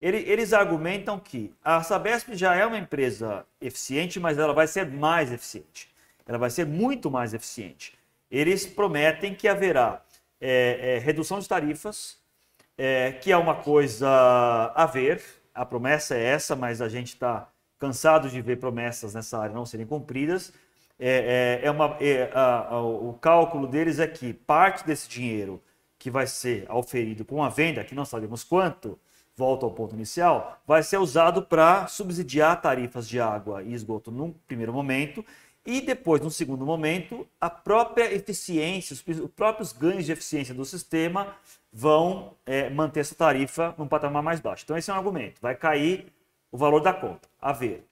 Ele, eles argumentam que a Sabesp já é uma empresa eficiente, mas ela vai ser mais eficiente. Ela vai ser muito mais eficiente. Eles prometem que haverá é, é, redução de tarifas, é, que é uma coisa a ver. A promessa é essa, mas a gente está cansado de ver promessas nessa área não serem cumpridas. É, é, é, uma, é, a, a, o cálculo deles é que parte desse dinheiro que vai ser oferido com a venda, que não sabemos quanto, volta ao ponto inicial, vai ser usado para subsidiar tarifas de água e esgoto num primeiro momento e depois, num segundo momento, a própria eficiência, os próprios ganhos de eficiência do sistema vão é, manter essa tarifa num patamar mais baixo. Então esse é um argumento, vai cair o valor da conta, a ver.